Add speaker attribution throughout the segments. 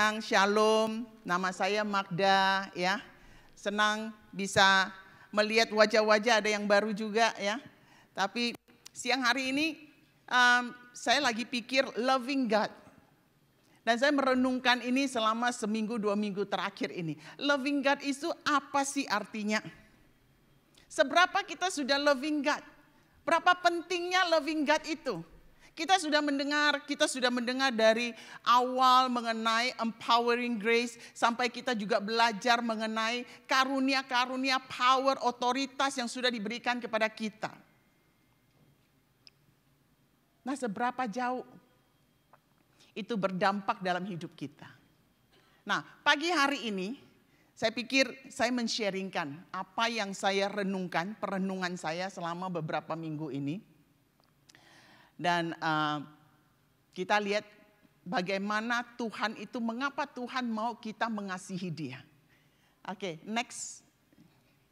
Speaker 1: siang, shalom. Nama saya Magda ya. Senang bisa melihat wajah-wajah ada yang baru juga ya. Tapi siang hari ini um, saya lagi pikir loving God. Dan saya merenungkan ini selama seminggu dua minggu terakhir ini. Loving God itu apa sih artinya? Seberapa kita sudah loving God? Berapa pentingnya loving God itu? Kita sudah mendengar, kita sudah mendengar dari awal mengenai empowering grace sampai kita juga belajar mengenai karunia-karunia power otoritas yang sudah diberikan kepada kita. Nah, seberapa jauh itu berdampak dalam hidup kita? Nah, pagi hari ini saya pikir saya mensharingkan apa yang saya renungkan, perenungan saya selama beberapa minggu ini dan uh, kita lihat bagaimana Tuhan itu, mengapa Tuhan mau kita mengasihi dia. Oke, okay, next.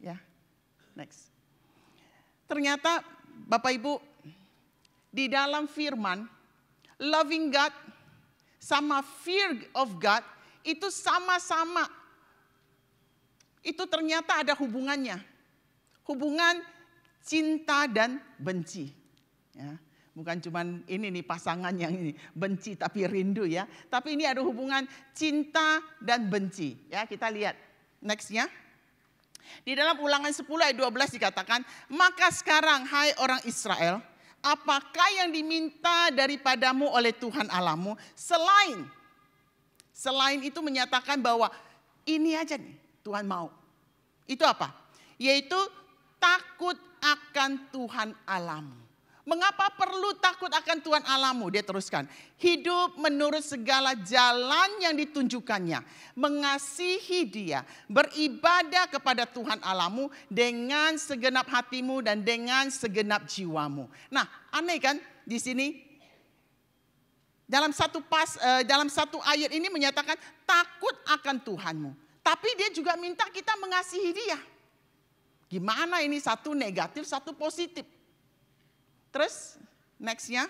Speaker 1: Ya, yeah, next. Ternyata Bapak Ibu, di dalam firman, loving God sama fear of God itu sama-sama. Itu ternyata ada hubungannya. Hubungan cinta dan benci. Ya. Bukan cuma ini nih pasangan yang ini benci tapi rindu ya. Tapi ini ada hubungan cinta dan benci ya. Kita lihat nextnya. Di dalam ulangan 10 ayat 12 dikatakan, maka sekarang hai orang Israel, apakah yang diminta daripadamu oleh Tuhan alamu selain selain itu menyatakan bahwa ini aja nih Tuhan mau. Itu apa? Yaitu takut akan Tuhan alamu. Mengapa perlu takut akan Tuhan alamu? Dia teruskan. Hidup menurut segala jalan yang ditunjukkannya. Mengasihi dia. Beribadah kepada Tuhan alamu. dengan segenap hatimu dan dengan segenap jiwamu. Nah aneh kan di sini dalam satu pas eh, dalam satu ayat ini menyatakan takut akan Tuhanmu. Tapi dia juga minta kita mengasihi dia. Gimana ini satu negatif, satu positif Terus nextnya.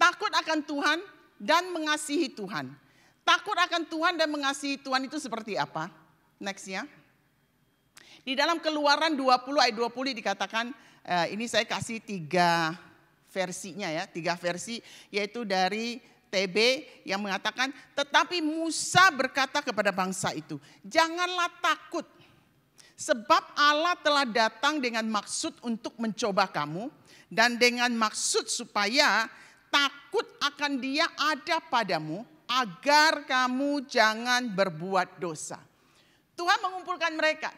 Speaker 1: Takut akan Tuhan dan mengasihi Tuhan. Takut akan Tuhan dan mengasihi Tuhan itu seperti apa? Nextnya. Di dalam keluaran 20 ayat 20 dikatakan, eh, ini saya kasih tiga versinya ya, tiga versi yaitu dari TB yang mengatakan, tetapi Musa berkata kepada bangsa itu, janganlah takut Sebab Allah telah datang dengan maksud untuk mencoba kamu dan dengan maksud supaya takut akan dia ada padamu agar kamu jangan berbuat dosa. Tuhan mengumpulkan mereka.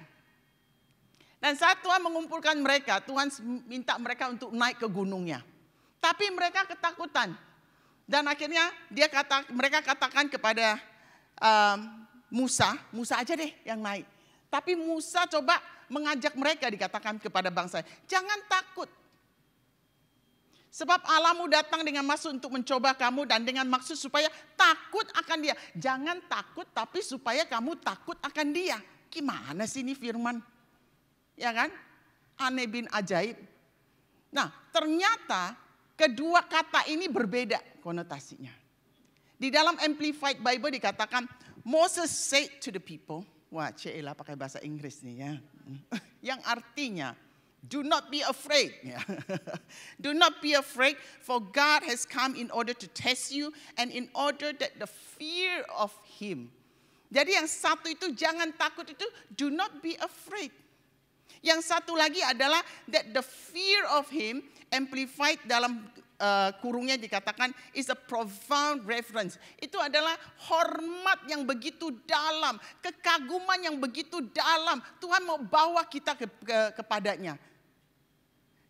Speaker 1: Dan saat Tuhan mengumpulkan mereka, Tuhan minta mereka untuk naik ke gunungnya. Tapi mereka ketakutan. Dan akhirnya dia kata, mereka katakan kepada um, Musa, Musa aja deh yang naik. Tapi Musa coba mengajak mereka dikatakan kepada bangsa, jangan takut. Sebab Allahmu datang dengan maksud untuk mencoba kamu dan dengan maksud supaya takut akan dia. Jangan takut tapi supaya kamu takut akan dia. Gimana sih ini firman? Ya kan? Aneh bin ajaib. Nah ternyata kedua kata ini berbeda konotasinya. Di dalam Amplified Bible dikatakan, Moses said to the people, Wah, Cila e pakai bahasa Inggris nih ya. Yang artinya, do not be afraid. Ya. do not be afraid, for God has come in order to test you and in order that the fear of Him. Jadi yang satu itu jangan takut itu, do not be afraid. Yang satu lagi adalah that the fear of Him amplified dalam Eh, kurungnya dikatakan is a profound reverence. Itu adalah hormat yang begitu dalam, kekaguman yang begitu dalam. Tuhan mau bawa kita ke, ke, kepadanya.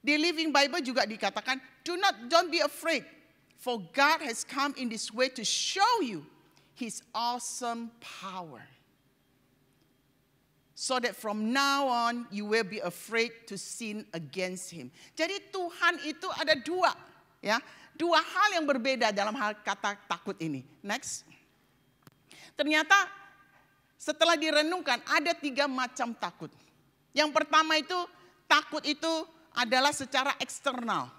Speaker 1: Di Living Bible juga dikatakan, do not don't be afraid, for God has come in this way to show you his awesome power. So that from now on you will be afraid to sin against him. Jadi Tuhan itu ada dua Ya, dua hal yang berbeda dalam hal kata takut ini. Next. Ternyata setelah direnungkan ada tiga macam takut. Yang pertama itu takut itu adalah secara eksternal.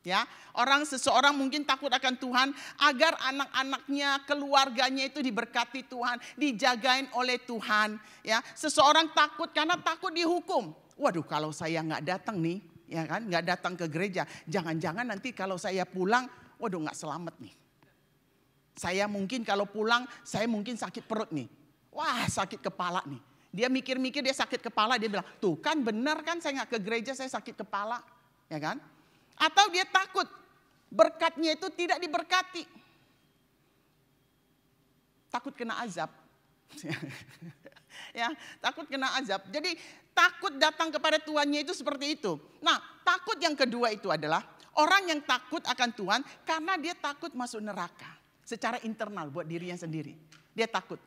Speaker 1: Ya, orang seseorang mungkin takut akan Tuhan agar anak-anaknya, keluarganya itu diberkati Tuhan, dijagain oleh Tuhan. Ya, seseorang takut karena takut dihukum. Waduh, kalau saya nggak datang nih, ya kan? Nggak datang ke gereja. Jangan-jangan nanti kalau saya pulang, waduh nggak selamat nih. Saya mungkin kalau pulang, saya mungkin sakit perut nih. Wah sakit kepala nih. Dia mikir-mikir dia sakit kepala, dia bilang, tuh kan benar kan saya nggak ke gereja, saya sakit kepala. Ya kan? Atau dia takut, berkatnya itu tidak diberkati. Takut kena azab. ya, takut kena azab. Jadi takut datang kepada tuannya itu seperti itu. Nah, takut yang kedua itu adalah orang yang takut akan Tuhan karena dia takut masuk neraka secara internal buat dirinya sendiri. Dia takut.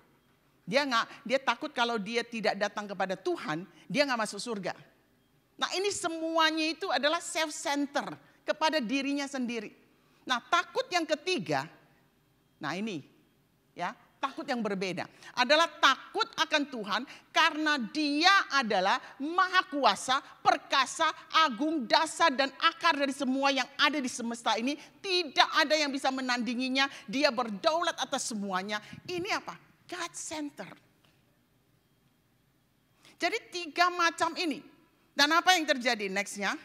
Speaker 1: Dia nggak, dia takut kalau dia tidak datang kepada Tuhan, dia nggak masuk surga. Nah ini semuanya itu adalah self center kepada dirinya sendiri. Nah takut yang ketiga, nah ini ya takut yang berbeda. Adalah takut akan Tuhan karena dia adalah maha kuasa, perkasa, agung, dasar dan akar dari semua yang ada di semesta ini. Tidak ada yang bisa menandinginya, dia berdaulat atas semuanya. Ini apa? God center. Jadi tiga macam ini. Dan apa yang terjadi nextnya? nya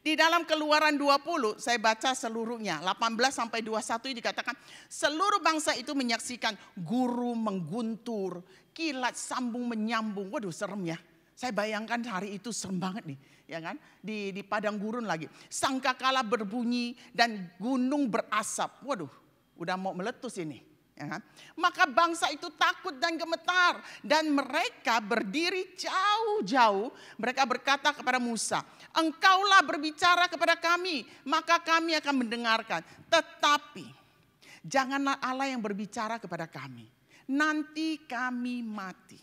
Speaker 1: di dalam keluaran 20, saya baca seluruhnya, 18 sampai 21 dikatakan, seluruh bangsa itu menyaksikan guru mengguntur, kilat sambung menyambung. Waduh serem ya. Saya bayangkan hari itu serem banget nih, ya kan? Di, di padang gurun lagi. Sangkakala berbunyi dan gunung berasap. Waduh, udah mau meletus ini. Ya kan? Maka bangsa itu takut dan gemetar dan mereka berdiri jauh-jauh. Mereka berkata kepada Musa, "Engkaulah berbicara kepada kami, maka kami akan mendengarkan. Tetapi janganlah Allah yang berbicara kepada kami. Nanti kami mati."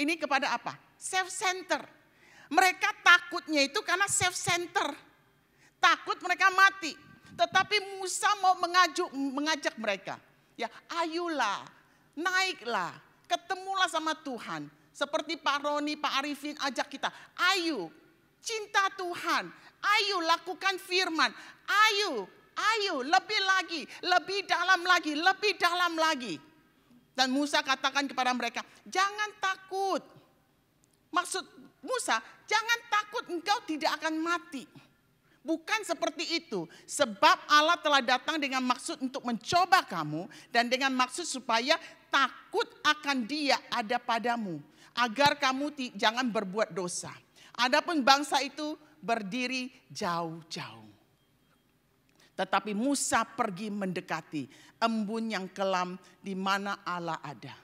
Speaker 1: Ini kepada apa? Self center. Mereka takutnya itu karena self center. Takut mereka mati tetapi Musa mau mengajuk, mengajak mereka. Ya, ayulah naiklah, ketemulah sama Tuhan. Seperti Pak Roni, Pak Arifin ajak kita. Ayo, cinta Tuhan. Ayo lakukan firman. Ayo, ayo lebih lagi, lebih dalam lagi, lebih dalam lagi. Dan Musa katakan kepada mereka, jangan takut. Maksud Musa, jangan takut engkau tidak akan mati. Bukan seperti itu. Sebab Allah telah datang dengan maksud untuk mencoba kamu dan dengan maksud supaya takut akan dia ada padamu. Agar kamu jangan berbuat dosa. Adapun bangsa itu berdiri jauh-jauh. Tetapi Musa pergi mendekati embun yang kelam di mana Allah ada.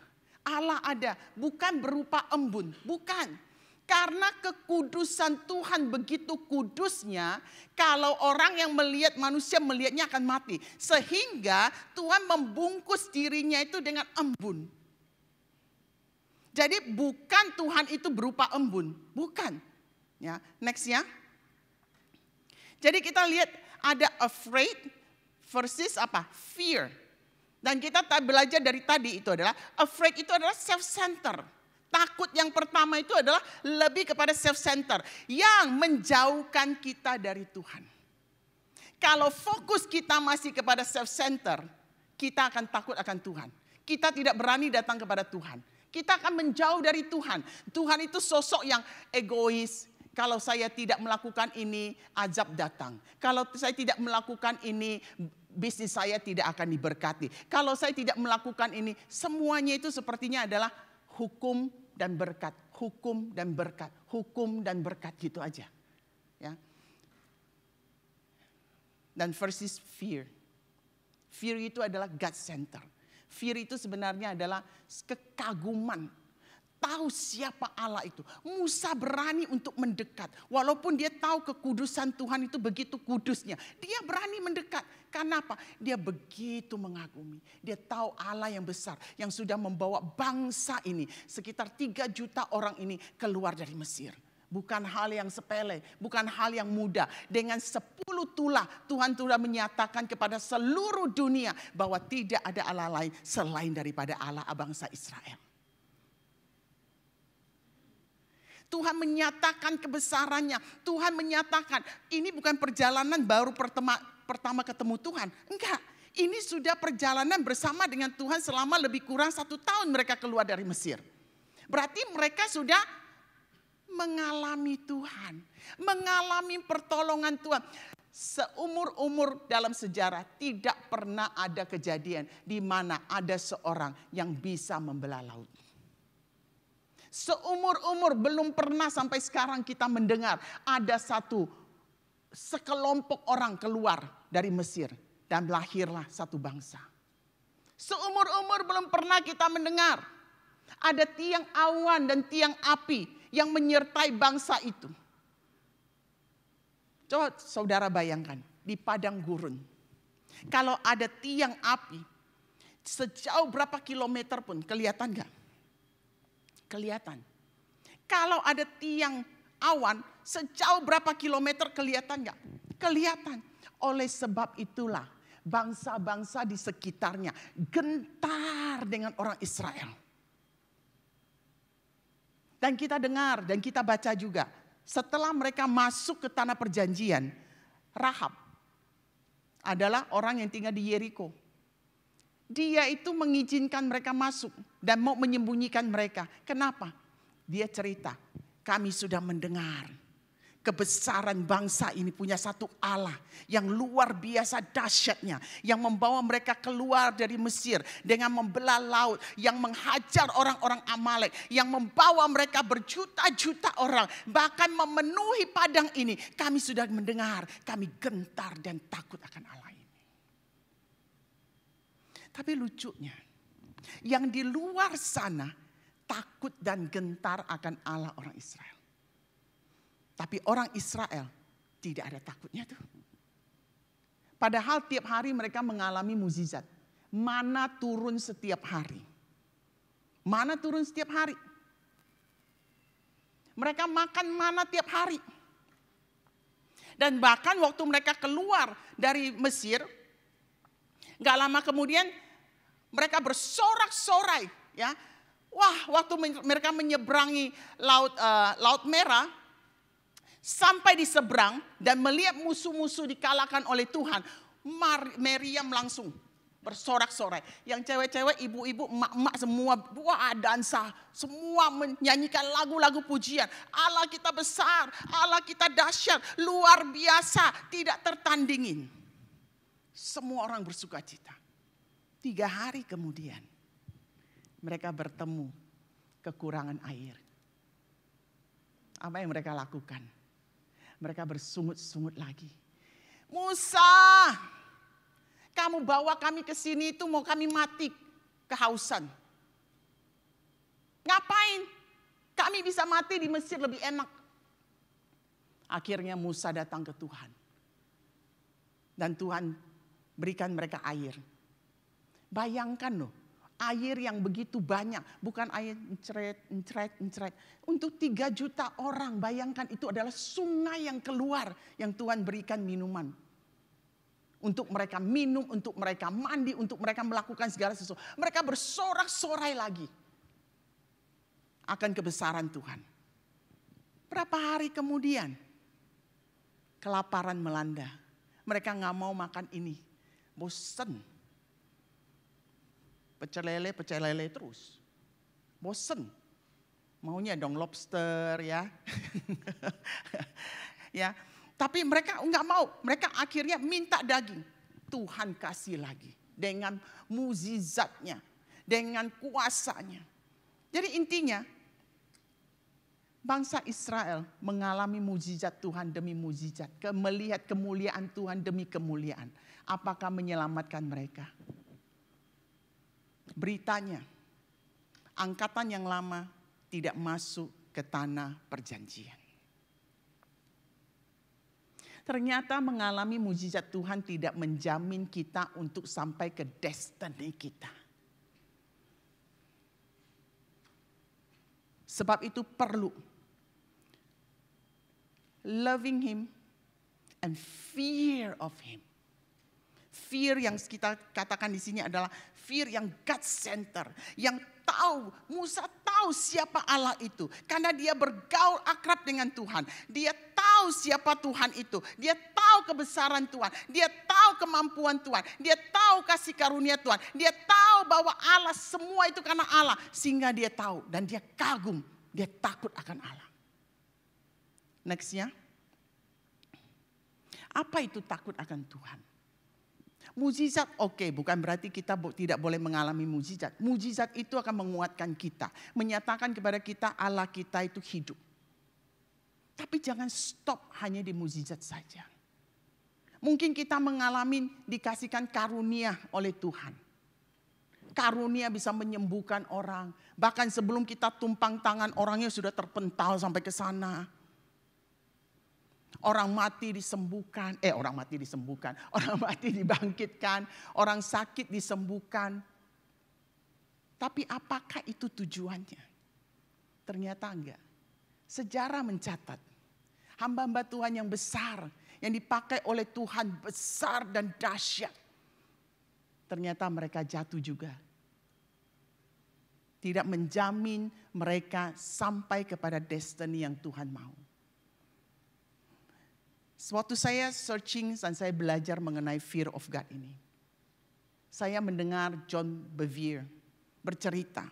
Speaker 1: Allah ada bukan berupa embun, bukan karena kekudusan Tuhan begitu kudusnya, kalau orang yang melihat manusia melihatnya akan mati. Sehingga Tuhan membungkus dirinya itu dengan embun. Jadi bukan Tuhan itu berupa embun, bukan. Ya, next ya. Jadi kita lihat ada afraid versus apa? Fear. Dan kita belajar dari tadi itu adalah afraid itu adalah self-centered Takut yang pertama itu adalah lebih kepada self-center yang menjauhkan kita dari Tuhan. Kalau fokus kita masih kepada self-center, kita akan takut akan Tuhan. Kita tidak berani datang kepada Tuhan. Kita akan menjauh dari Tuhan. Tuhan itu sosok yang egois. Kalau saya tidak melakukan ini, azab datang. Kalau saya tidak melakukan ini, bisnis saya tidak akan diberkati. Kalau saya tidak melakukan ini, semuanya itu sepertinya adalah hukum dan berkat, hukum dan berkat, hukum dan berkat gitu aja. Ya. Dan versus fear. Fear itu adalah God center. Fear itu sebenarnya adalah kekaguman tahu siapa Allah itu. Musa berani untuk mendekat. Walaupun dia tahu kekudusan Tuhan itu begitu kudusnya. Dia berani mendekat. Kenapa? Dia begitu mengagumi. Dia tahu Allah yang besar. Yang sudah membawa bangsa ini. Sekitar 3 juta orang ini keluar dari Mesir. Bukan hal yang sepele, bukan hal yang mudah. Dengan sepuluh tulah Tuhan sudah menyatakan kepada seluruh dunia bahwa tidak ada Allah lain selain daripada Allah bangsa Israel. Tuhan menyatakan kebesarannya. Tuhan menyatakan ini bukan perjalanan baru pertama, pertama ketemu Tuhan. Enggak, ini sudah perjalanan bersama dengan Tuhan selama lebih kurang satu tahun mereka keluar dari Mesir. Berarti mereka sudah mengalami Tuhan. Mengalami pertolongan Tuhan seumur-umur dalam sejarah tidak pernah ada kejadian di mana ada seorang yang bisa membelah laut. Seumur-umur belum pernah sampai sekarang kita mendengar ada satu sekelompok orang keluar dari Mesir dan lahirlah satu bangsa. Seumur-umur belum pernah kita mendengar ada tiang awan dan tiang api yang menyertai bangsa itu. Coba saudara bayangkan di padang gurun. Kalau ada tiang api, sejauh berapa kilometer pun kelihatan gak? kelihatan. Kalau ada tiang awan, sejauh berapa kilometer kelihatan nggak? Kelihatan. Oleh sebab itulah bangsa-bangsa di sekitarnya gentar dengan orang Israel. Dan kita dengar dan kita baca juga. Setelah mereka masuk ke tanah perjanjian, Rahab adalah orang yang tinggal di Yeriko dia itu mengizinkan mereka masuk dan mau menyembunyikan mereka. Kenapa? Dia cerita, kami sudah mendengar kebesaran bangsa ini punya satu Allah yang luar biasa dahsyatnya yang membawa mereka keluar dari Mesir dengan membelah laut yang menghajar orang-orang Amalek yang membawa mereka berjuta-juta orang bahkan memenuhi padang ini kami sudah mendengar kami gentar dan takut akan Allah tapi lucunya, yang di luar sana takut dan gentar akan Allah orang Israel. Tapi orang Israel tidak ada takutnya tuh. Padahal tiap hari mereka mengalami mukjizat. Mana turun setiap hari? Mana turun setiap hari? Mereka makan mana tiap hari? Dan bahkan waktu mereka keluar dari Mesir, gak lama kemudian mereka bersorak-sorai, ya. Wah, waktu mereka menyeberangi laut uh, laut merah sampai di seberang dan melihat musuh-musuh dikalahkan oleh Tuhan, Mar Maryam langsung bersorak-sorai. Yang cewek-cewek, ibu-ibu, emak-emak semua buah dansa, semua menyanyikan lagu-lagu pujian. Allah kita besar, Allah kita dahsyat, luar biasa, tidak tertandingin. Semua orang bersuka cita. Tiga hari kemudian mereka bertemu kekurangan air. Apa yang mereka lakukan? Mereka bersungut-sungut lagi. Musa, kamu bawa kami ke sini itu mau kami mati kehausan. Ngapain? Kami bisa mati di Mesir lebih enak. Akhirnya Musa datang ke Tuhan. Dan Tuhan berikan mereka air Bayangkan loh, air yang begitu banyak, bukan air encret, encret, encret. Untuk tiga juta orang, bayangkan itu adalah sungai yang keluar yang Tuhan berikan minuman. Untuk mereka minum, untuk mereka mandi, untuk mereka melakukan segala sesuatu. Mereka bersorak-sorai lagi akan kebesaran Tuhan. Berapa hari kemudian kelaparan melanda. Mereka nggak mau makan ini. Bosen pecel lele, pecel lele terus. Bosen. Maunya dong lobster ya. ya. Tapi mereka nggak mau. Mereka akhirnya minta daging. Tuhan kasih lagi dengan muzizatnya, dengan kuasanya. Jadi intinya bangsa Israel mengalami mujizat Tuhan demi mujizat, melihat kemuliaan Tuhan demi kemuliaan. Apakah menyelamatkan mereka? beritanya angkatan yang lama tidak masuk ke tanah perjanjian. Ternyata mengalami mujizat Tuhan tidak menjamin kita untuk sampai ke destiny kita. Sebab itu perlu loving him and fear of him. Fear yang kita katakan di sini adalah atmosfer yang God center, yang tahu, Musa tahu siapa Allah itu. Karena dia bergaul akrab dengan Tuhan. Dia tahu siapa Tuhan itu. Dia tahu kebesaran Tuhan. Dia tahu kemampuan Tuhan. Dia tahu kasih karunia Tuhan. Dia tahu bahwa Allah semua itu karena Allah. Sehingga dia tahu dan dia kagum. Dia takut akan Allah. Nextnya. Apa itu takut akan Tuhan? Mujizat oke, okay, bukan berarti kita tidak boleh mengalami mujizat. Mujizat itu akan menguatkan kita, menyatakan kepada kita Allah kita itu hidup. Tapi jangan stop hanya di mujizat saja. Mungkin kita mengalami dikasihkan karunia oleh Tuhan. Karunia bisa menyembuhkan orang. Bahkan sebelum kita tumpang tangan orangnya sudah terpental sampai ke sana Orang mati disembuhkan, eh orang mati disembuhkan, orang mati dibangkitkan, orang sakit disembuhkan. Tapi apakah itu tujuannya? Ternyata enggak. Sejarah mencatat hamba-hamba Tuhan yang besar, yang dipakai oleh Tuhan besar dan dahsyat. Ternyata mereka jatuh juga. Tidak menjamin mereka sampai kepada destiny yang Tuhan mau. Sewaktu saya searching dan saya belajar mengenai fear of God ini. Saya mendengar John Bevere bercerita.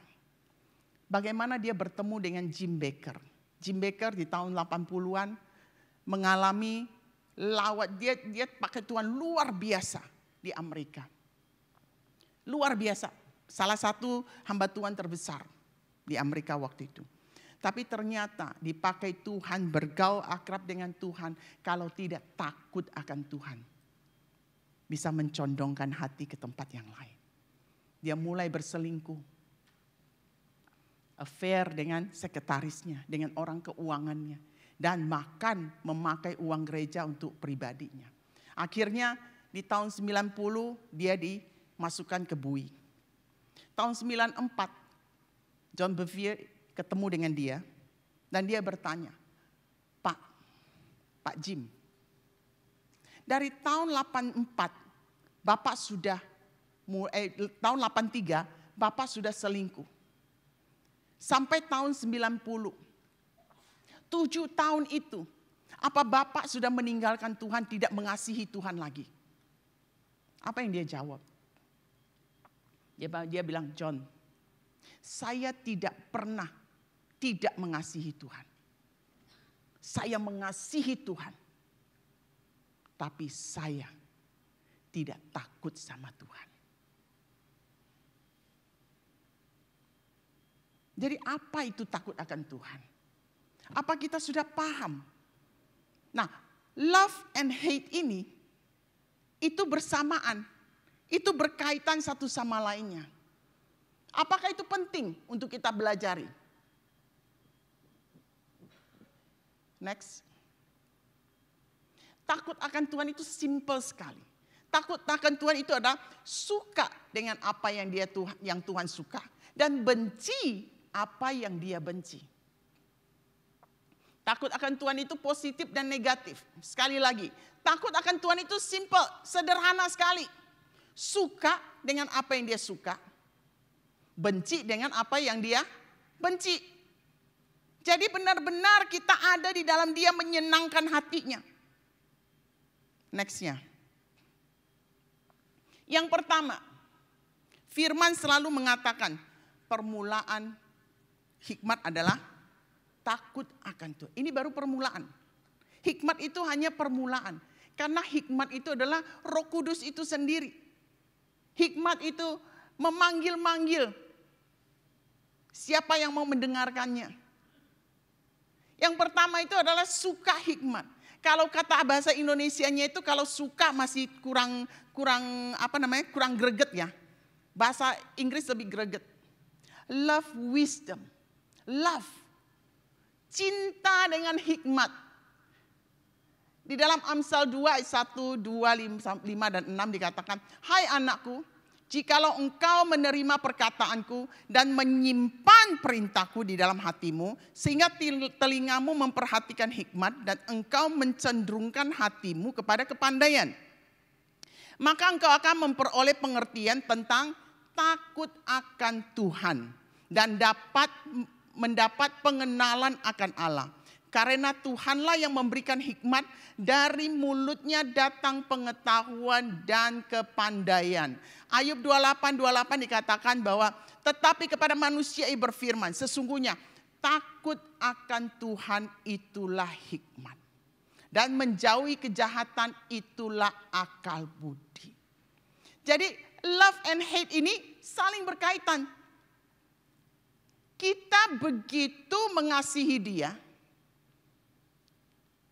Speaker 1: Bagaimana dia bertemu dengan Jim Baker. Jim Baker di tahun 80-an mengalami lawat dia dia pakai Tuhan luar biasa di Amerika. Luar biasa. Salah satu hamba Tuhan terbesar di Amerika waktu itu. Tapi ternyata dipakai Tuhan, bergaul akrab dengan Tuhan, kalau tidak takut akan Tuhan. Bisa mencondongkan hati ke tempat yang lain. Dia mulai berselingkuh. Affair dengan sekretarisnya, dengan orang keuangannya. Dan makan memakai uang gereja untuk pribadinya. Akhirnya di tahun 90 dia dimasukkan ke bui. Tahun 94 John Bevere ketemu dengan dia dan dia bertanya, Pak, Pak Jim, dari tahun 84 Bapak sudah eh, tahun 83 Bapak sudah selingkuh. Sampai tahun 90. Tujuh tahun itu apa Bapak sudah meninggalkan Tuhan tidak mengasihi Tuhan lagi? Apa yang dia jawab? Dia, dia bilang, John, saya tidak pernah tidak mengasihi Tuhan. Saya mengasihi Tuhan, tapi saya tidak takut sama Tuhan. Jadi, apa itu takut akan Tuhan? Apa kita sudah paham? Nah, love and hate ini itu bersamaan, itu berkaitan satu sama lainnya. Apakah itu penting untuk kita belajari? Next. Takut akan Tuhan itu simple sekali. Takut akan Tuhan itu adalah suka dengan apa yang dia Tuhan, yang Tuhan suka dan benci apa yang dia benci. Takut akan Tuhan itu positif dan negatif. Sekali lagi, takut akan Tuhan itu simple, sederhana sekali. Suka dengan apa yang dia suka, benci dengan apa yang dia benci. Jadi benar-benar kita ada di dalam dia menyenangkan hatinya. Nextnya. Yang pertama, Firman selalu mengatakan permulaan hikmat adalah takut akan Tuhan. Ini baru permulaan. Hikmat itu hanya permulaan. Karena hikmat itu adalah roh kudus itu sendiri. Hikmat itu memanggil-manggil siapa yang mau mendengarkannya. Yang pertama itu adalah suka hikmat. Kalau kata bahasa Indonesianya itu kalau suka masih kurang kurang apa namanya? kurang greget ya. Bahasa Inggris lebih greget. Love wisdom. Love. Cinta dengan hikmat. Di dalam Amsal 2 1, 2, 5 dan 6 dikatakan, "Hai anakku, Jikalau engkau menerima perkataanku dan menyimpan perintahku di dalam hatimu, sehingga telingamu memperhatikan hikmat dan engkau mencenderungkan hatimu kepada kepandaian, maka engkau akan memperoleh pengertian tentang takut akan Tuhan dan dapat mendapat pengenalan akan Allah. Karena Tuhanlah yang memberikan hikmat, dari mulutnya datang pengetahuan dan kepandaian. Ayub 28, 28 dikatakan bahwa tetapi kepada manusia ia berfirman, sesungguhnya takut akan Tuhan itulah hikmat. Dan menjauhi kejahatan itulah akal budi. Jadi love and hate ini saling berkaitan. Kita begitu mengasihi dia,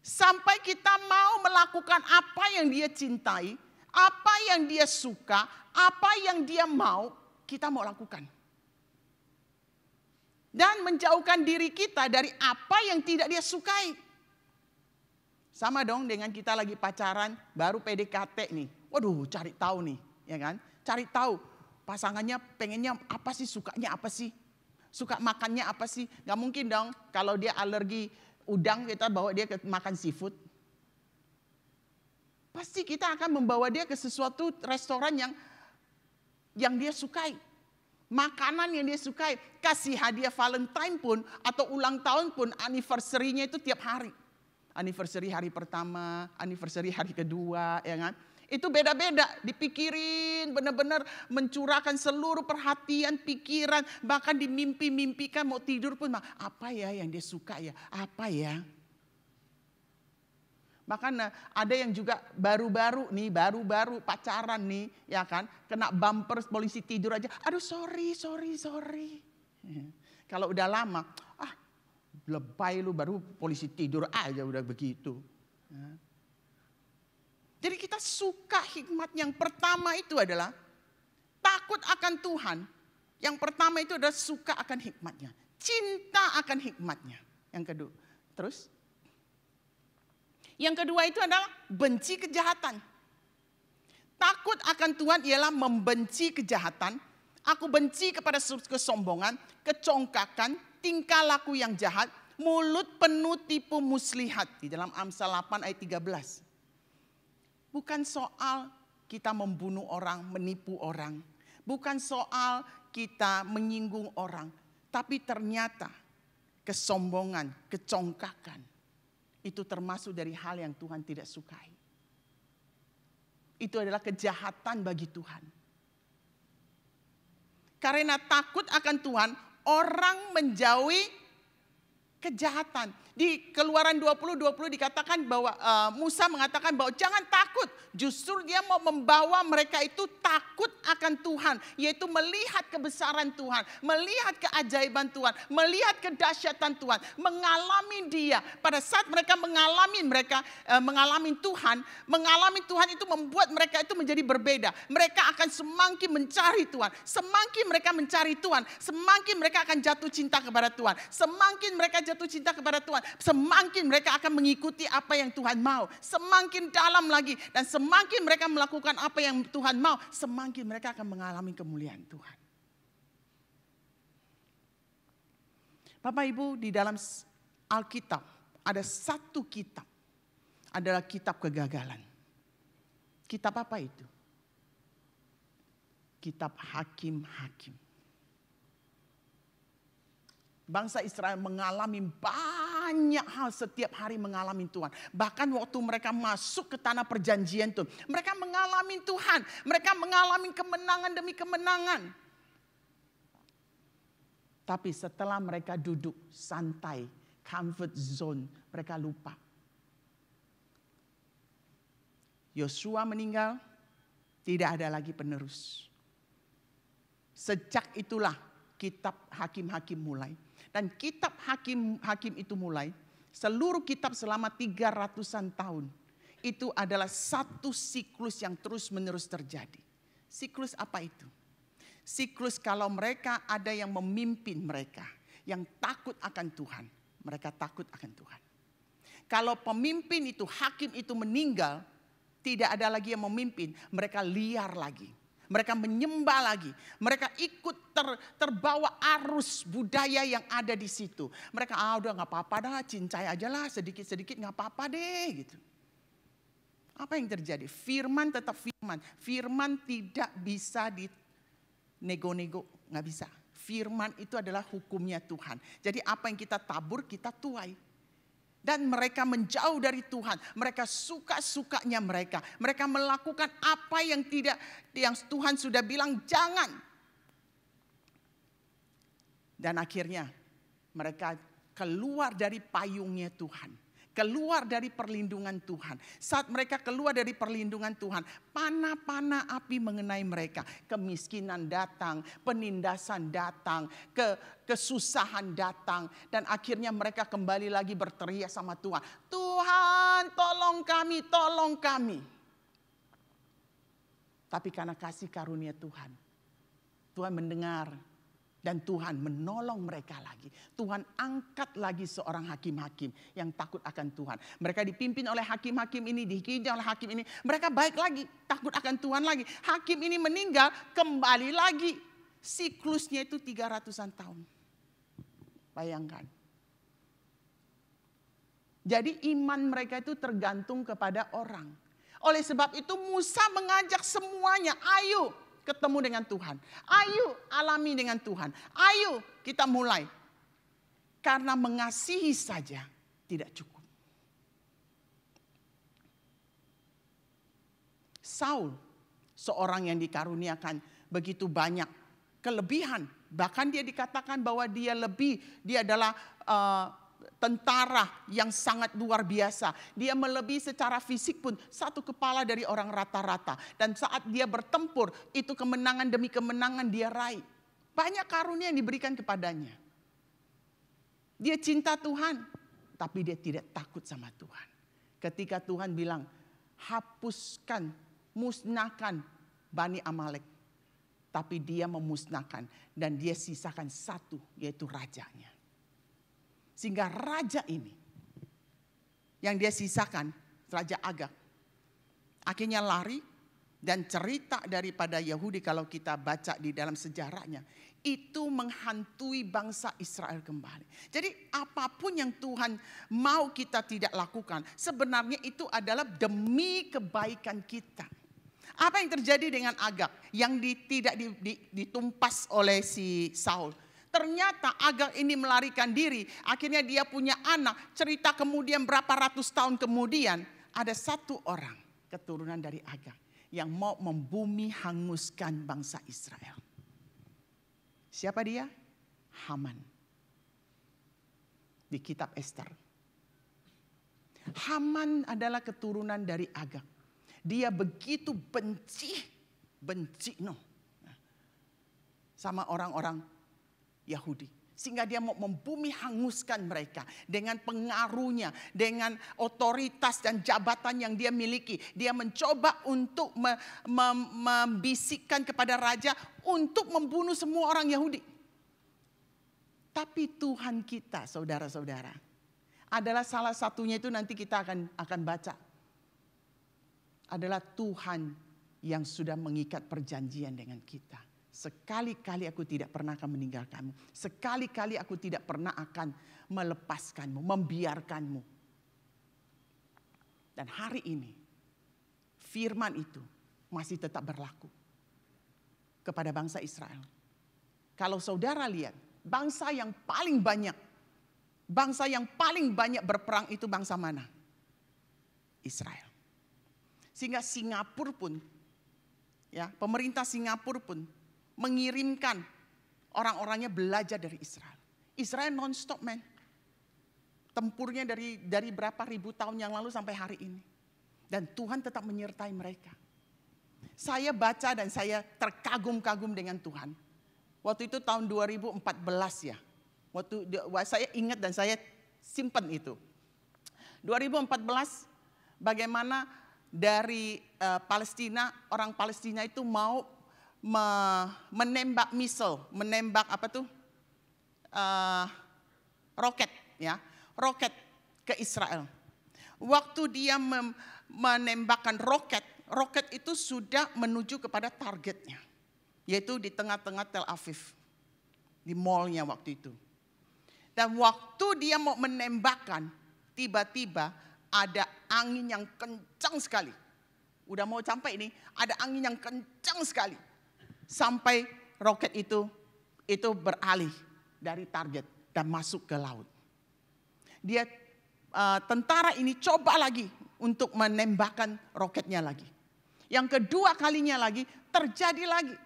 Speaker 1: Sampai kita mau melakukan apa yang dia cintai, apa yang dia suka, apa yang dia mau, kita mau lakukan. Dan menjauhkan diri kita dari apa yang tidak dia sukai. Sama dong dengan kita lagi pacaran, baru PDKT nih. Waduh, cari tahu nih, ya kan? Cari tahu pasangannya pengennya apa sih, sukanya apa sih? Suka makannya apa sih? Gak mungkin dong kalau dia alergi udang kita bawa dia ke makan seafood, pasti kita akan membawa dia ke sesuatu restoran yang yang dia sukai. Makanan yang dia sukai, kasih hadiah Valentine pun atau ulang tahun pun anniversary-nya itu tiap hari. Anniversary hari pertama, anniversary hari kedua, ya kan? Itu beda-beda, dipikirin, benar-benar mencurahkan seluruh perhatian, pikiran, bahkan dimimpi-mimpikan mau tidur pun, apa ya yang dia suka ya, apa ya. Bahkan eh, ada yang juga baru-baru nih, baru-baru pacaran nih, ya kan, kena bumper polisi tidur aja, aduh sorry, sorry, sorry. Kalau udah lama, ah lebay lu baru polisi tidur aja udah begitu. Nah. Jadi kita suka hikmat yang pertama itu adalah takut akan Tuhan. Yang pertama itu adalah suka akan hikmatnya. Cinta akan hikmatnya. Yang kedua. Terus. Yang kedua itu adalah benci kejahatan. Takut akan Tuhan ialah membenci kejahatan. Aku benci kepada kesombongan, kecongkakan, tingkah laku yang jahat, mulut penuh tipu muslihat. Di dalam Amsal 8 ayat 13 bukan soal kita membunuh orang, menipu orang, bukan soal kita menyinggung orang, tapi ternyata kesombongan, kecongkakan itu termasuk dari hal yang Tuhan tidak sukai. Itu adalah kejahatan bagi Tuhan. Karena takut akan Tuhan, orang menjauhi kejahatan di keluaran 20-20 dikatakan bahwa uh, Musa mengatakan bahwa jangan takut. Justru dia mau membawa mereka itu takut akan Tuhan. Yaitu melihat kebesaran Tuhan. Melihat keajaiban Tuhan. Melihat kedahsyatan Tuhan. Mengalami dia. Pada saat mereka mengalami mereka uh, mengalami Tuhan. Mengalami Tuhan itu membuat mereka itu menjadi berbeda. Mereka akan semakin mencari Tuhan. Semakin mereka mencari Tuhan. Semakin mereka akan jatuh cinta kepada Tuhan. Semakin mereka jatuh cinta kepada Tuhan, semakin mereka akan mengikuti apa yang Tuhan mau. Semakin dalam lagi dan semakin mereka melakukan apa yang Tuhan mau, semakin mereka akan mengalami kemuliaan Tuhan. Bapak Ibu, di dalam Alkitab ada satu kitab adalah kitab kegagalan. Kitab apa itu? Kitab hakim-hakim. Bangsa Israel mengalami banyak hal setiap hari mengalami Tuhan. Bahkan waktu mereka masuk ke tanah perjanjian itu. Mereka mengalami Tuhan. Mereka mengalami kemenangan demi kemenangan. Tapi setelah mereka duduk santai, comfort zone, mereka lupa. Yosua meninggal, tidak ada lagi penerus. Sejak itulah kitab hakim-hakim mulai dan kitab hakim hakim itu mulai seluruh kitab selama tiga ratusan tahun itu adalah satu siklus yang terus-menerus terjadi. Siklus apa itu? Siklus kalau mereka ada yang memimpin mereka yang takut akan Tuhan, mereka takut akan Tuhan. Kalau pemimpin itu, hakim itu meninggal, tidak ada lagi yang memimpin, mereka liar lagi mereka menyembah lagi. Mereka ikut ter, terbawa arus budaya yang ada di situ. Mereka ah udah nggak apa-apa dah, cincai aja lah sedikit-sedikit gak apa-apa deh gitu. Apa yang terjadi? Firman tetap firman. Firman tidak bisa dinego-nego, gak bisa. Firman itu adalah hukumnya Tuhan. Jadi apa yang kita tabur kita tuai. Dan mereka menjauh dari Tuhan. Mereka suka-sukanya mereka. Mereka melakukan apa yang tidak yang Tuhan sudah bilang jangan. Dan akhirnya mereka keluar dari payungnya Tuhan keluar dari perlindungan Tuhan. Saat mereka keluar dari perlindungan Tuhan, panah-panah api mengenai mereka. Kemiskinan datang, penindasan datang, ke kesusahan datang dan akhirnya mereka kembali lagi berteriak sama Tuhan. Tuhan, tolong kami, tolong kami. Tapi karena kasih karunia Tuhan, Tuhan mendengar dan Tuhan menolong mereka lagi. Tuhan angkat lagi seorang hakim-hakim yang takut akan Tuhan. Mereka dipimpin oleh hakim-hakim ini, dihijau oleh hakim ini. Mereka baik lagi, takut akan Tuhan lagi. Hakim ini meninggal, kembali lagi. Siklusnya itu tiga ratusan tahun. Bayangkan. Jadi iman mereka itu tergantung kepada orang. Oleh sebab itu Musa mengajak semuanya, ayo ketemu dengan Tuhan. Ayo alami dengan Tuhan. Ayo kita mulai. Karena mengasihi saja tidak cukup. Saul, seorang yang dikaruniakan begitu banyak kelebihan. Bahkan dia dikatakan bahwa dia lebih, dia adalah uh, tentara yang sangat luar biasa. Dia melebihi secara fisik pun satu kepala dari orang rata-rata. Dan saat dia bertempur, itu kemenangan demi kemenangan dia raih. Banyak karunia yang diberikan kepadanya. Dia cinta Tuhan, tapi dia tidak takut sama Tuhan. Ketika Tuhan bilang, hapuskan, musnahkan Bani Amalek. Tapi dia memusnahkan dan dia sisakan satu yaitu rajanya. Sehingga raja ini yang dia sisakan, Raja Agak. Akhirnya lari dan cerita daripada Yahudi kalau kita baca di dalam sejarahnya. Itu menghantui bangsa Israel kembali. Jadi apapun yang Tuhan mau kita tidak lakukan. Sebenarnya itu adalah demi kebaikan kita. Apa yang terjadi dengan Agak yang di, tidak di, di, ditumpas oleh si Saul? Ternyata Agak ini melarikan diri, akhirnya dia punya anak. Cerita kemudian berapa ratus tahun kemudian ada satu orang keturunan dari Agar yang mau membumi hanguskan bangsa Israel. Siapa dia? Haman. Di kitab Esther. Haman adalah keturunan dari Agak. Dia begitu benci, benci no. Sama orang-orang Yahudi. Sehingga dia mau membumi hanguskan mereka dengan pengaruhnya, dengan otoritas dan jabatan yang dia miliki. Dia mencoba untuk membisikkan kepada raja untuk membunuh semua orang Yahudi. Tapi Tuhan kita saudara-saudara adalah salah satunya itu nanti kita akan akan baca. Adalah Tuhan yang sudah mengikat perjanjian dengan kita Sekali-kali aku tidak pernah akan meninggalkanmu. Sekali-kali aku tidak pernah akan melepaskanmu, membiarkanmu. Dan hari ini firman itu masih tetap berlaku kepada bangsa Israel. Kalau saudara lihat, bangsa yang paling banyak bangsa yang paling banyak berperang itu bangsa mana? Israel. Sehingga Singapura pun ya, pemerintah Singapura pun mengirimkan orang-orangnya belajar dari Israel. Israel non-stop men. Tempurnya dari dari berapa ribu tahun yang lalu sampai hari ini. Dan Tuhan tetap menyertai mereka. Saya baca dan saya terkagum-kagum dengan Tuhan. Waktu itu tahun 2014 ya. Waktu saya ingat dan saya simpan itu. 2014 bagaimana dari uh, Palestina orang Palestina itu mau me, menembak misil, menembak apa tuh uh, roket ya, roket ke Israel. Waktu dia mem, menembakkan roket, roket itu sudah menuju kepada targetnya, yaitu di tengah-tengah Tel Aviv, di mallnya waktu itu. Dan waktu dia mau menembakkan, tiba-tiba ada angin yang kencang sekali. Udah mau sampai ini, ada angin yang kencang sekali sampai roket itu itu beralih dari target dan masuk ke laut. Dia eh, tentara ini coba lagi untuk menembakkan roketnya lagi. Yang kedua kalinya lagi terjadi lagi.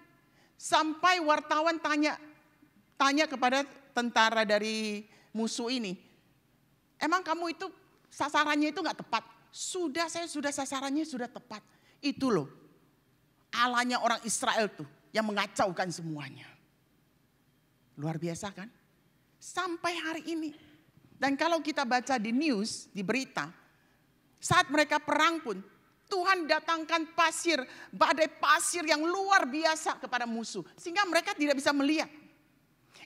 Speaker 1: Sampai wartawan tanya tanya kepada tentara dari musuh ini, emang kamu itu sasarannya itu nggak tepat? Sudah saya sudah sasarannya sudah tepat. Itu loh, alanya orang Israel tuh yang mengacaukan semuanya. Luar biasa kan? Sampai hari ini. Dan kalau kita baca di news, di berita, saat mereka perang pun Tuhan datangkan pasir, badai pasir yang luar biasa kepada musuh. Sehingga mereka tidak bisa melihat.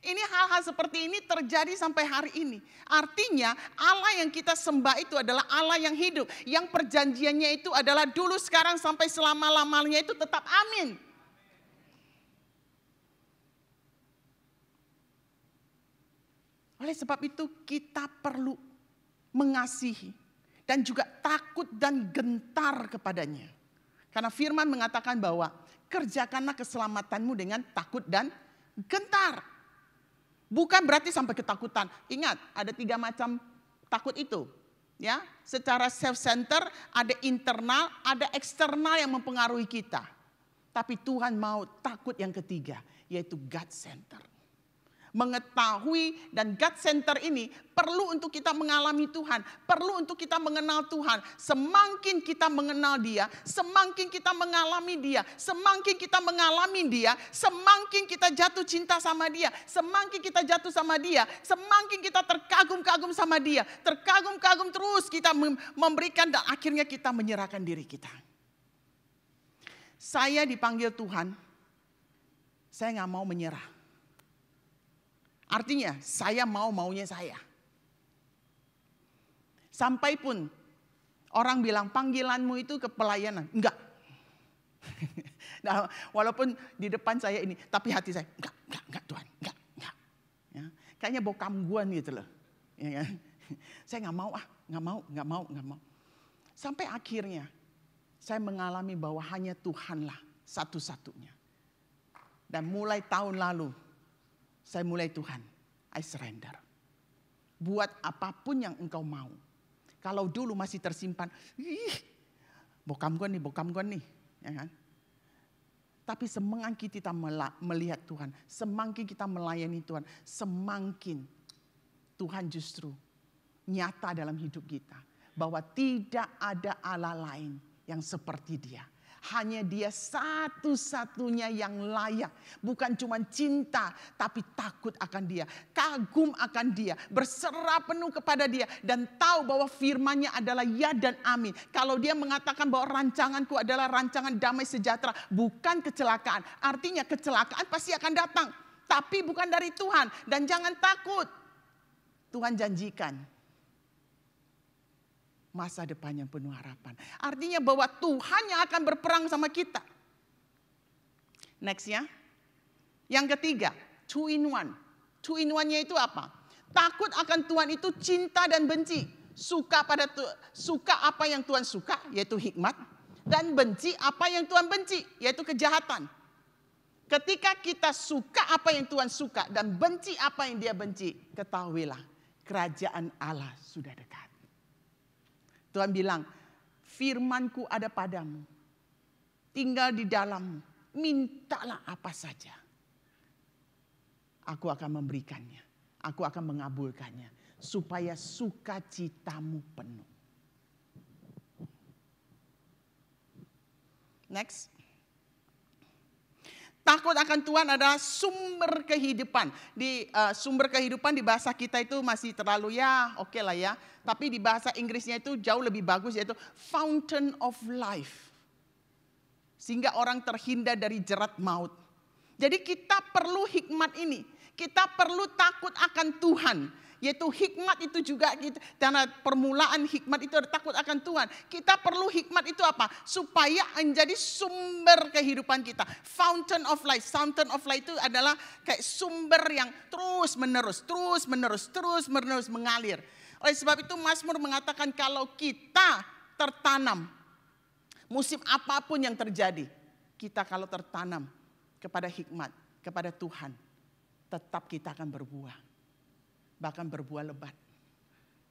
Speaker 1: Ini hal-hal seperti ini terjadi sampai hari ini. Artinya Allah yang kita sembah itu adalah Allah yang hidup. Yang perjanjiannya itu adalah dulu, sekarang, sampai selama-lamanya itu tetap amin. Oleh sebab itu kita perlu mengasihi dan juga takut dan gentar kepadanya. Karena firman mengatakan bahwa kerjakanlah keselamatanmu dengan takut dan gentar. Bukan berarti sampai ketakutan. Ingat, ada tiga macam takut itu. Ya, secara self center ada internal, ada eksternal yang mempengaruhi kita. Tapi Tuhan mau takut yang ketiga, yaitu God center mengetahui dan God Center ini perlu untuk kita mengalami Tuhan, perlu untuk kita mengenal Tuhan. Semakin kita mengenal Dia, semakin kita mengalami Dia, semakin kita mengalami Dia, semakin kita jatuh cinta sama Dia, semakin kita jatuh sama Dia, semakin kita terkagum-kagum sama Dia, terkagum-kagum terus kita memberikan dan akhirnya kita menyerahkan diri kita. Saya dipanggil Tuhan, saya nggak mau menyerah Artinya saya mau maunya saya. Sampai pun orang bilang panggilanmu itu ke pelayanan. Enggak. Nah, walaupun di depan saya ini, tapi hati saya enggak, enggak, enggak Tuhan, enggak, enggak. Ya, kayaknya bokam guan gitu loh. Ya, ya. Saya enggak mau ah, nggak mau, enggak mau, enggak mau. Sampai akhirnya saya mengalami bahwa hanya Tuhanlah satu-satunya. Dan mulai tahun lalu saya mulai Tuhan, I surrender. Buat apapun yang engkau mau. Kalau dulu masih tersimpan, ih, bokam gue nih, bokam gue nih. Ya kan? Tapi semangkin kita melihat Tuhan, semangki kita melayani Tuhan, semangkin Tuhan justru nyata dalam hidup kita. Bahwa tidak ada Allah lain yang seperti dia. Hanya dia satu-satunya yang layak. Bukan cuma cinta, tapi takut akan dia. Kagum akan dia. Berserah penuh kepada dia. Dan tahu bahwa firmannya adalah ya dan amin. Kalau dia mengatakan bahwa rancanganku adalah rancangan damai sejahtera. Bukan kecelakaan. Artinya kecelakaan pasti akan datang. Tapi bukan dari Tuhan. Dan jangan takut. Tuhan janjikan masa depan yang penuh harapan. Artinya bahwa Tuhan yang akan berperang sama kita. Next ya. Yang ketiga, two in one. Two in one-nya itu apa? Takut akan Tuhan itu cinta dan benci. Suka pada suka apa yang Tuhan suka yaitu hikmat dan benci apa yang Tuhan benci yaitu kejahatan. Ketika kita suka apa yang Tuhan suka dan benci apa yang dia benci, ketahuilah kerajaan Allah sudah dekat. Tuhan bilang, firmanku ada padamu. Tinggal di dalammu. Mintalah apa saja. Aku akan memberikannya. Aku akan mengabulkannya. Supaya sukacitamu penuh. Next. Takut akan Tuhan adalah sumber kehidupan. Di uh, sumber kehidupan di bahasa kita itu masih terlalu ya, oke okay lah ya. Tapi di bahasa Inggrisnya itu jauh lebih bagus yaitu fountain of life. Sehingga orang terhindar dari jerat maut. Jadi kita perlu hikmat ini. Kita perlu takut akan Tuhan yaitu hikmat itu juga gitu. Karena permulaan hikmat itu ada takut akan Tuhan. Kita perlu hikmat itu apa? Supaya menjadi sumber kehidupan kita. Fountain of life. Fountain of life itu adalah kayak sumber yang terus menerus, terus menerus, terus menerus mengalir. Oleh sebab itu Mazmur mengatakan kalau kita tertanam musim apapun yang terjadi, kita kalau tertanam kepada hikmat, kepada Tuhan, tetap kita akan berbuah bahkan berbuah lebat.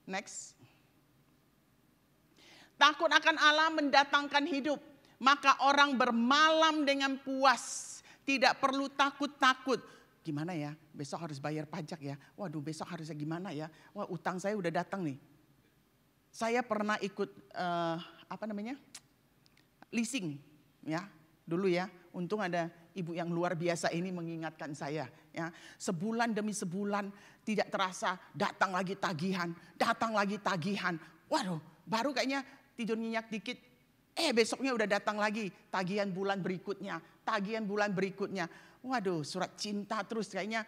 Speaker 1: Next. Takut akan Allah mendatangkan hidup, maka orang bermalam dengan puas, tidak perlu takut-takut. Gimana ya? Besok harus bayar pajak ya. Waduh, besok harusnya gimana ya? Wah, utang saya udah datang nih. Saya pernah ikut uh, apa namanya? leasing ya. Dulu ya, untung ada ibu yang luar biasa ini mengingatkan saya. Ya, sebulan demi sebulan tidak terasa datang lagi tagihan, datang lagi tagihan. Waduh, baru kayaknya tidur nyenyak dikit. Eh besoknya udah datang lagi tagihan bulan berikutnya, tagihan bulan berikutnya. Waduh, surat cinta terus kayaknya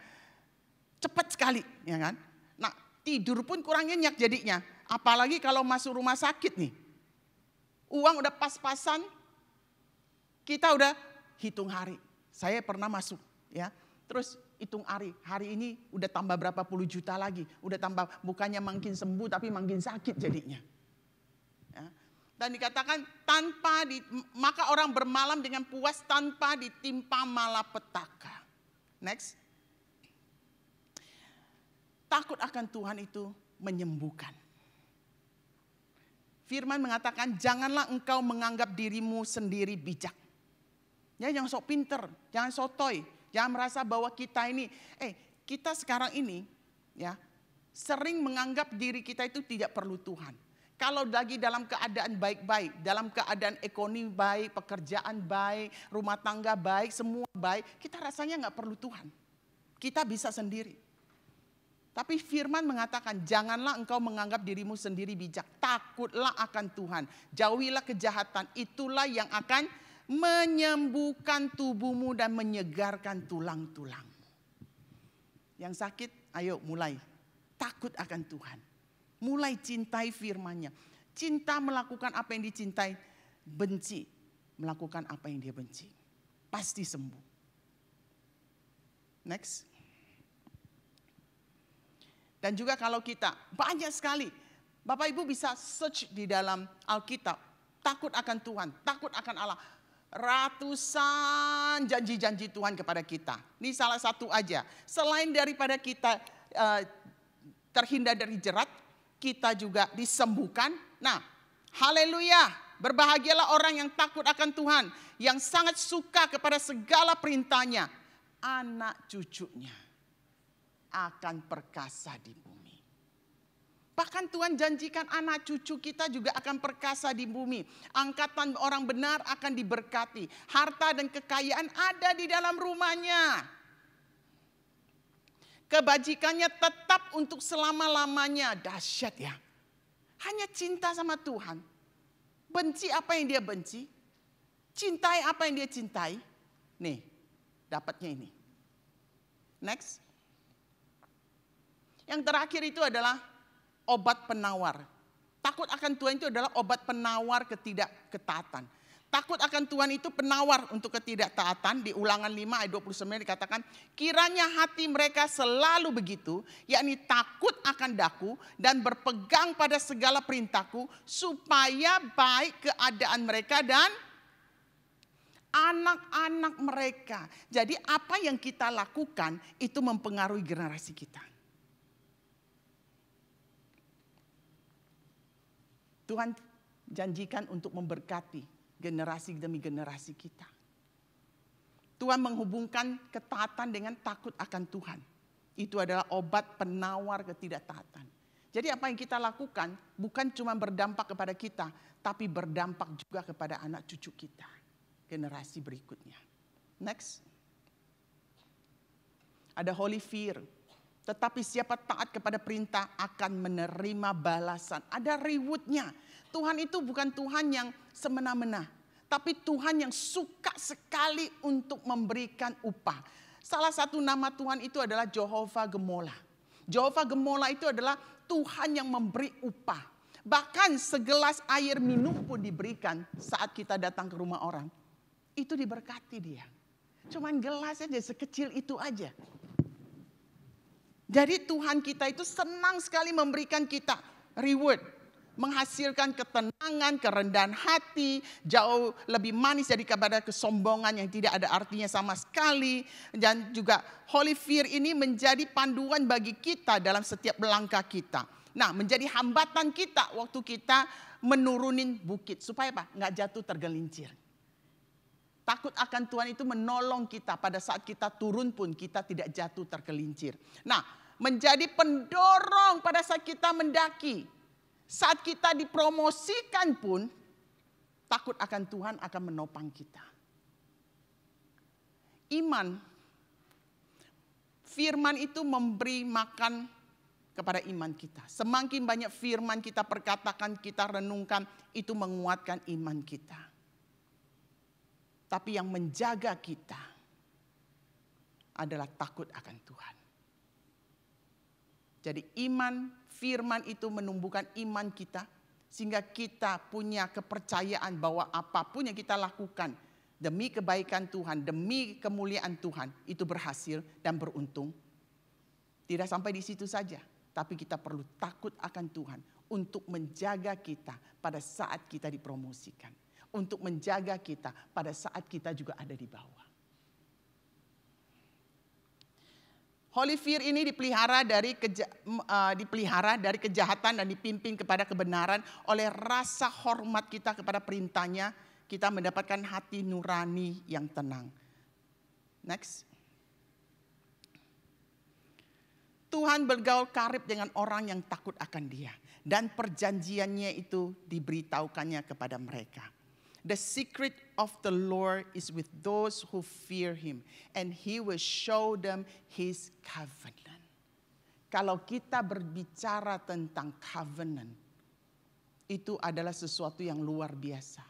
Speaker 1: cepat sekali, ya kan? Nah, tidur pun kurang nyenyak jadinya. Apalagi kalau masuk rumah sakit nih. Uang udah pas-pasan, kita udah hitung hari. Saya pernah masuk ya. Terus hitung hari, hari ini udah tambah berapa puluh juta lagi. Udah tambah bukannya makin sembuh tapi makin sakit jadinya. Ya. Dan dikatakan tanpa di, maka orang bermalam dengan puas tanpa ditimpa malapetaka. Next. Takut akan Tuhan itu menyembuhkan. Firman mengatakan, "Janganlah engkau menganggap dirimu sendiri bijak, Ya, jangan sok pinter, jangan toy, jangan merasa bahwa kita ini, eh kita sekarang ini ya sering menganggap diri kita itu tidak perlu Tuhan. Kalau lagi dalam keadaan baik-baik, dalam keadaan ekonomi baik, pekerjaan baik, rumah tangga baik, semua baik, kita rasanya nggak perlu Tuhan. Kita bisa sendiri. Tapi firman mengatakan, janganlah engkau menganggap dirimu sendiri bijak. Takutlah akan Tuhan. Jauhilah kejahatan. Itulah yang akan menyembuhkan tubuhmu dan menyegarkan tulang-tulangmu. Yang sakit, ayo mulai. Takut akan Tuhan. Mulai cintai Firman-Nya, Cinta melakukan apa yang dicintai. Benci melakukan apa yang dia benci. Pasti sembuh. Next. Dan juga kalau kita banyak sekali. Bapak Ibu bisa search di dalam Alkitab. Takut akan Tuhan, takut akan Allah ratusan janji-janji Tuhan kepada kita. Ini salah satu aja. Selain daripada kita uh, terhindar dari jerat, kita juga disembuhkan. Nah, haleluya. Berbahagialah orang yang takut akan Tuhan, yang sangat suka kepada segala perintahnya. Anak cucunya akan perkasa di bumi. Bahkan Tuhan janjikan anak cucu kita juga akan perkasa di bumi. Angkatan orang benar akan diberkati. Harta dan kekayaan ada di dalam rumahnya. Kebajikannya tetap untuk selama-lamanya. Dahsyat ya. Hanya cinta sama Tuhan. Benci apa yang dia benci. Cintai apa yang dia cintai. Nih, dapatnya ini. Next. Yang terakhir itu adalah obat penawar. Takut akan Tuhan itu adalah obat penawar ketidakketatan. Takut akan Tuhan itu penawar untuk ketidaktaatan. Di ulangan 5 ayat 29 dikatakan, kiranya hati mereka selalu begitu, yakni takut akan daku dan berpegang pada segala perintahku, supaya baik keadaan mereka dan anak-anak mereka. Jadi apa yang kita lakukan itu mempengaruhi generasi kita. Tuhan janjikan untuk memberkati generasi demi generasi kita. Tuhan menghubungkan ketaatan dengan takut akan Tuhan. Itu adalah obat penawar ketidaktaatan. Jadi apa yang kita lakukan bukan cuma berdampak kepada kita, tapi berdampak juga kepada anak cucu kita, generasi berikutnya. Next. Ada holy fear, tetapi siapa taat kepada perintah akan menerima balasan. Ada rewardnya. Tuhan itu bukan Tuhan yang semena-mena. Tapi Tuhan yang suka sekali untuk memberikan upah. Salah satu nama Tuhan itu adalah Jehovah Gemola. Jehovah Gemola itu adalah Tuhan yang memberi upah. Bahkan segelas air minum pun diberikan saat kita datang ke rumah orang. Itu diberkati dia. Cuman gelasnya aja sekecil itu aja. Jadi Tuhan kita itu senang sekali memberikan kita reward. Menghasilkan ketenangan, kerendahan hati, jauh lebih manis dari kepada kesombongan yang tidak ada artinya sama sekali. Dan juga Holy Fear ini menjadi panduan bagi kita dalam setiap langkah kita. Nah menjadi hambatan kita waktu kita menurunin bukit. Supaya apa? Nggak jatuh tergelincir. Takut akan Tuhan itu menolong kita pada saat kita turun pun kita tidak jatuh tergelincir. Nah, menjadi pendorong pada saat kita mendaki. Saat kita dipromosikan pun, takut akan Tuhan akan menopang kita. Iman, firman itu memberi makan kepada iman kita. Semakin banyak firman kita perkatakan, kita renungkan, itu menguatkan iman kita. Tapi yang menjaga kita adalah takut akan Tuhan. Jadi iman firman itu menumbuhkan iman kita sehingga kita punya kepercayaan bahwa apapun yang kita lakukan demi kebaikan Tuhan, demi kemuliaan Tuhan itu berhasil dan beruntung. Tidak sampai di situ saja, tapi kita perlu takut akan Tuhan untuk menjaga kita pada saat kita dipromosikan, untuk menjaga kita pada saat kita juga ada di bawah. Holy fear ini dipelihara dari keja, uh, dipelihara dari kejahatan dan dipimpin kepada kebenaran oleh rasa hormat kita kepada perintahnya. Kita mendapatkan hati nurani yang tenang. Next. Tuhan bergaul karib dengan orang yang takut akan dia. Dan perjanjiannya itu diberitahukannya kepada mereka. The secret of the Lord is with those who fear him, and he will show them his covenant. Kalau kita berbicara tentang covenant, itu adalah sesuatu yang luar biasa.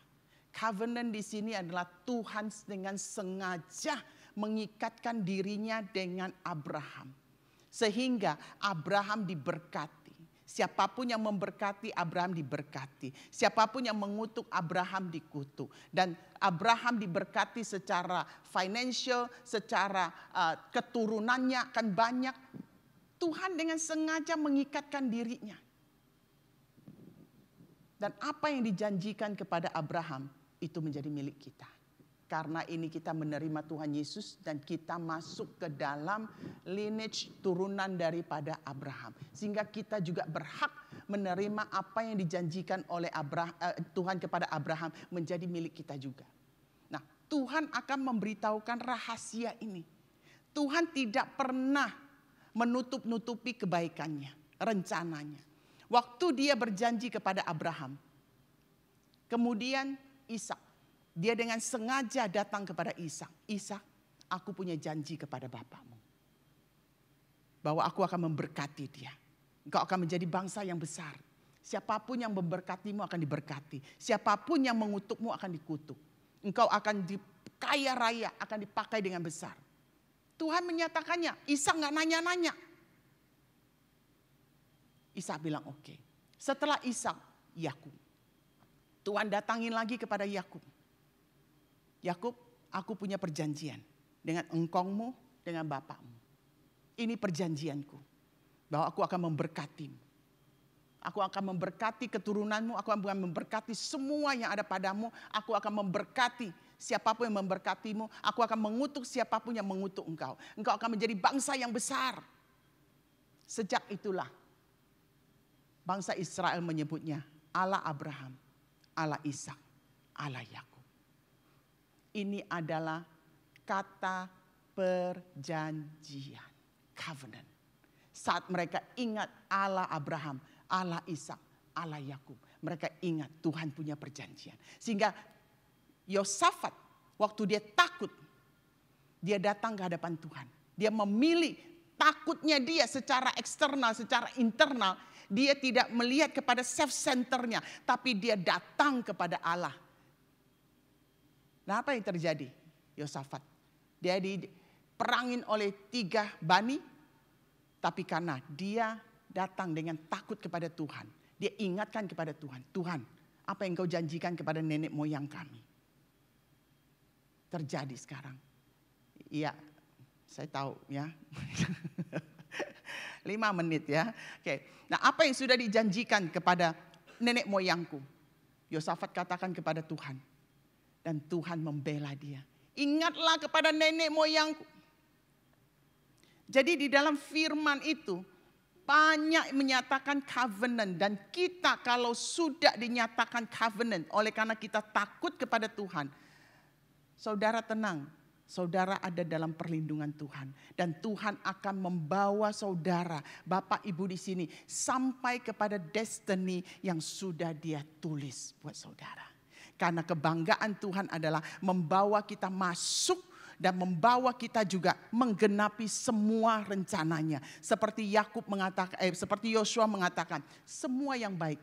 Speaker 1: Covenant di sini adalah Tuhan dengan sengaja mengikatkan dirinya dengan Abraham. Sehingga Abraham diberkati Siapapun yang memberkati Abraham diberkati. Siapapun yang mengutuk Abraham dikutuk. Dan Abraham diberkati secara financial, secara eh, keturunannya akan banyak. Tuhan dengan sengaja mengikatkan dirinya. Dan apa yang dijanjikan kepada Abraham itu menjadi milik kita. Karena ini kita menerima Tuhan Yesus dan kita masuk ke dalam lineage turunan daripada Abraham. Sehingga kita juga berhak menerima apa yang dijanjikan oleh Abraham, eh, Tuhan kepada Abraham menjadi milik kita juga. Nah Tuhan akan memberitahukan rahasia ini. Tuhan tidak pernah menutup-nutupi kebaikannya, rencananya. Waktu dia berjanji kepada Abraham, kemudian Ishak dia dengan sengaja datang kepada Isa. Isa, aku punya janji kepada bapamu. Bahwa aku akan memberkati dia. Engkau akan menjadi bangsa yang besar. Siapapun yang memberkatimu akan diberkati. Siapapun yang mengutukmu akan dikutuk. Engkau akan dikaya raya, akan dipakai dengan besar. Tuhan menyatakannya, Isa nggak nanya-nanya. Isa bilang oke. Okay. Setelah Isa, Yakub. Tuhan datangin lagi kepada Yakub. Yakub, aku punya perjanjian dengan engkongmu, dengan bapakmu. Ini perjanjianku bahwa aku akan memberkatimu. Aku akan memberkati keturunanmu, aku akan memberkati semua yang ada padamu, aku akan memberkati siapapun yang memberkatimu, aku akan mengutuk siapapun yang mengutuk engkau. Engkau akan menjadi bangsa yang besar. Sejak itulah bangsa Israel menyebutnya Allah Abraham, Allah Ishak, Allah Yakub. Ini adalah kata perjanjian, covenant. Saat mereka ingat Allah Abraham, Allah Ishak, Allah Yakub, mereka ingat Tuhan punya perjanjian. Sehingga Yosafat waktu dia takut, dia datang ke hadapan Tuhan. Dia memilih takutnya dia secara eksternal, secara internal. Dia tidak melihat kepada self-centernya, tapi dia datang kepada Allah. Nah apa yang terjadi? Yosafat. Dia diperangin oleh tiga bani. Tapi karena dia datang dengan takut kepada Tuhan. Dia ingatkan kepada Tuhan. Tuhan apa yang kau janjikan kepada nenek moyang kami. Terjadi sekarang. Iya saya tahu ya. Lima menit ya. Oke. Nah apa yang sudah dijanjikan kepada nenek moyangku? Yosafat katakan kepada Tuhan, dan Tuhan membela dia. Ingatlah kepada nenek moyangku. Jadi di dalam firman itu banyak menyatakan covenant dan kita kalau sudah dinyatakan covenant oleh karena kita takut kepada Tuhan. Saudara tenang, saudara ada dalam perlindungan Tuhan dan Tuhan akan membawa saudara, Bapak Ibu di sini sampai kepada destiny yang sudah Dia tulis buat saudara. Karena kebanggaan Tuhan adalah membawa kita masuk dan membawa kita juga menggenapi semua rencananya. Seperti Yakub mengatakan, eh, seperti Yosua mengatakan, semua yang baik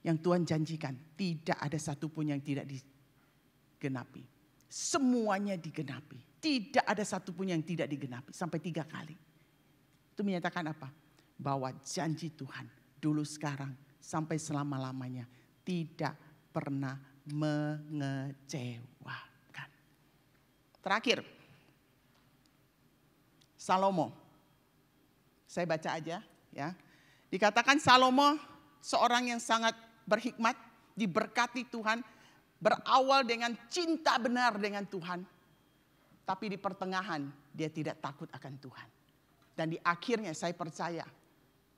Speaker 1: yang Tuhan janjikan tidak ada satupun yang tidak digenapi. Semuanya digenapi. Tidak ada satupun yang tidak digenapi sampai tiga kali. Itu menyatakan apa? Bahwa janji Tuhan dulu sekarang sampai selama-lamanya tidak pernah mengecewakan. Terakhir, Salomo. Saya baca aja ya. Dikatakan Salomo seorang yang sangat berhikmat, diberkati Tuhan, berawal dengan cinta benar dengan Tuhan. Tapi di pertengahan dia tidak takut akan Tuhan. Dan di akhirnya saya percaya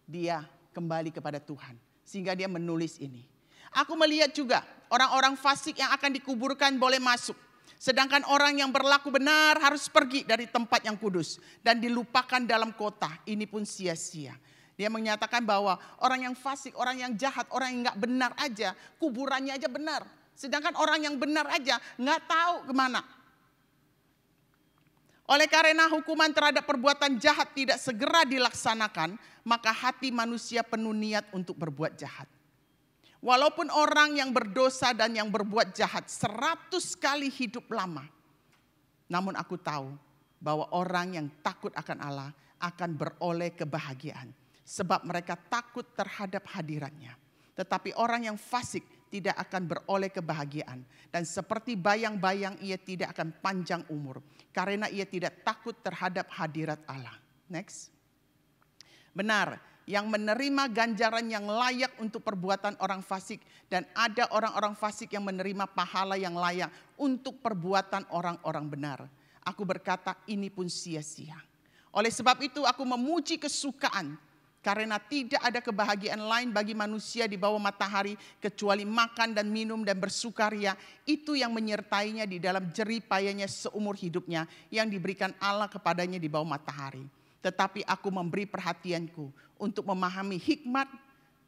Speaker 1: dia kembali kepada Tuhan. Sehingga dia menulis ini. Aku melihat juga orang-orang fasik yang akan dikuburkan boleh masuk. Sedangkan orang yang berlaku benar harus pergi dari tempat yang kudus dan dilupakan dalam kota. Ini pun sia-sia. Dia menyatakan bahwa orang yang fasik, orang yang jahat, orang yang gak benar aja, kuburannya aja benar. Sedangkan orang yang benar aja gak tahu kemana. Oleh karena hukuman terhadap perbuatan jahat tidak segera dilaksanakan, maka hati manusia penuh niat untuk berbuat jahat. Walaupun orang yang berdosa dan yang berbuat jahat seratus kali hidup lama. Namun aku tahu bahwa orang yang takut akan Allah akan beroleh kebahagiaan. Sebab mereka takut terhadap hadiratnya. Tetapi orang yang fasik tidak akan beroleh kebahagiaan. Dan seperti bayang-bayang ia tidak akan panjang umur. Karena ia tidak takut terhadap hadirat Allah. Next. Benar, yang menerima ganjaran yang layak untuk perbuatan orang fasik dan ada orang-orang fasik yang menerima pahala yang layak untuk perbuatan orang-orang benar. Aku berkata ini pun sia-sia. Oleh sebab itu aku memuji kesukaan karena tidak ada kebahagiaan lain bagi manusia di bawah matahari kecuali makan dan minum dan bersukaria. Itu yang menyertainya di dalam jeripayanya seumur hidupnya yang diberikan Allah kepadanya di bawah matahari. Tetapi aku memberi perhatianku untuk memahami hikmat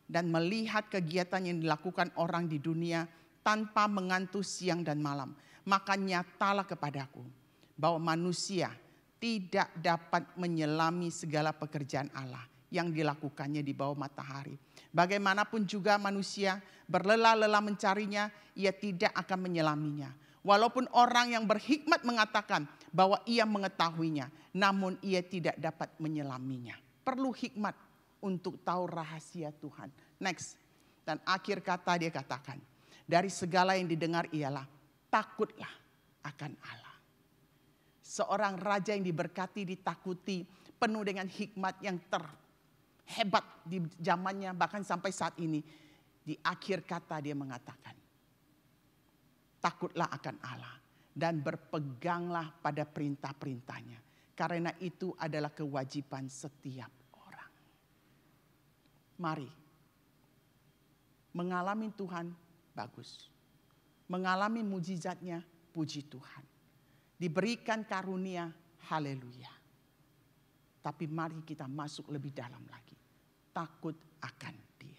Speaker 1: dan melihat kegiatan yang dilakukan orang di dunia tanpa mengantuk siang dan malam. Maka nyatalah kepadaku bahwa manusia tidak dapat menyelami segala pekerjaan Allah yang dilakukannya di bawah matahari. Bagaimanapun juga manusia berlelah-lelah mencarinya, ia tidak akan menyelaminya. Walaupun orang yang berhikmat mengatakan bahwa ia mengetahuinya, namun ia tidak dapat menyelaminya. Perlu hikmat untuk tahu rahasia Tuhan. Next. Dan akhir kata dia katakan, dari segala yang didengar ialah takutlah akan Allah. Seorang raja yang diberkati, ditakuti, penuh dengan hikmat yang terhebat di zamannya bahkan sampai saat ini. Di akhir kata dia mengatakan, takutlah akan Allah dan berpeganglah pada perintah-perintahnya. Karena itu adalah kewajiban setiap Mari. Mengalami Tuhan, bagus. Mengalami mujizatnya, puji Tuhan. Diberikan karunia, haleluya. Tapi mari kita masuk lebih dalam lagi. Takut akan dia.